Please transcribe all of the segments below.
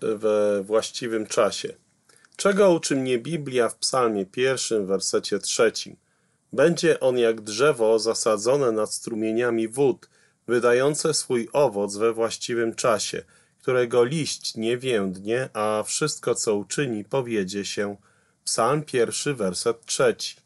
we właściwym czasie. Czego uczy mnie Biblia w psalmie pierwszym, wersecie trzecim? Będzie on jak drzewo zasadzone nad strumieniami wód, wydające swój owoc we właściwym czasie, którego liść nie więdnie, a wszystko, co uczyni, powiedzie się. Psalm pierwszy, werset trzeci.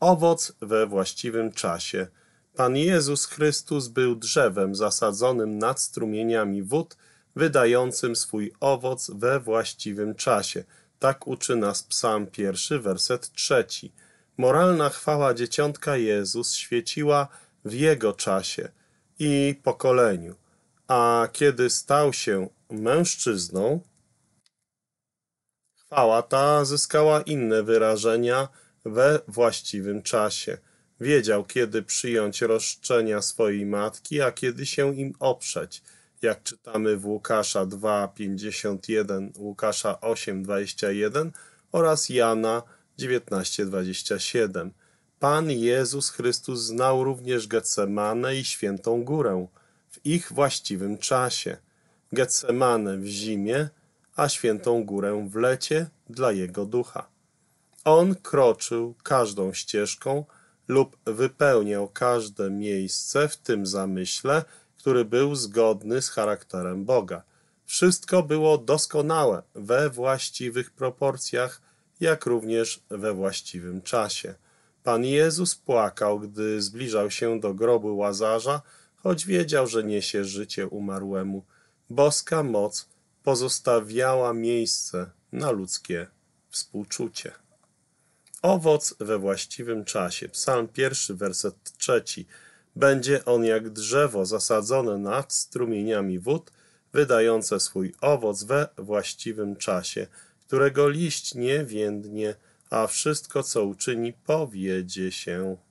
Owoc we właściwym czasie. Pan Jezus Chrystus był drzewem zasadzonym nad strumieniami wód, wydającym swój owoc we właściwym czasie. Tak uczy nas psalm pierwszy, werset trzeci. Moralna chwała dzieciątka Jezus świeciła w Jego czasie i pokoleniu, a kiedy stał się mężczyzną, chwała ta zyskała inne wyrażenia we właściwym czasie. Wiedział, kiedy przyjąć roszczenia swojej matki, a kiedy się im oprzeć – jak czytamy w Łukasza 2:51, Łukasza 8:21 oraz Jana 19:27. Pan Jezus Chrystus znał również Getsemanę i Świętą Górę w ich właściwym czasie. Getsemanę w zimie, a Świętą Górę w lecie dla Jego ducha. On kroczył każdą ścieżką lub wypełniał każde miejsce w tym zamyśle, który był zgodny z charakterem Boga. Wszystko było doskonałe we właściwych proporcjach, jak również we właściwym czasie. Pan Jezus płakał, gdy zbliżał się do grobu łazarza, choć wiedział, że niesie życie umarłemu. Boska moc pozostawiała miejsce na ludzkie współczucie. Owoc we właściwym czasie. Psalm pierwszy, werset trzeci. Będzie on jak drzewo zasadzone nad strumieniami wód, wydające swój owoc we właściwym czasie, którego liść nie więdnie, a wszystko, co uczyni, powiedzie się.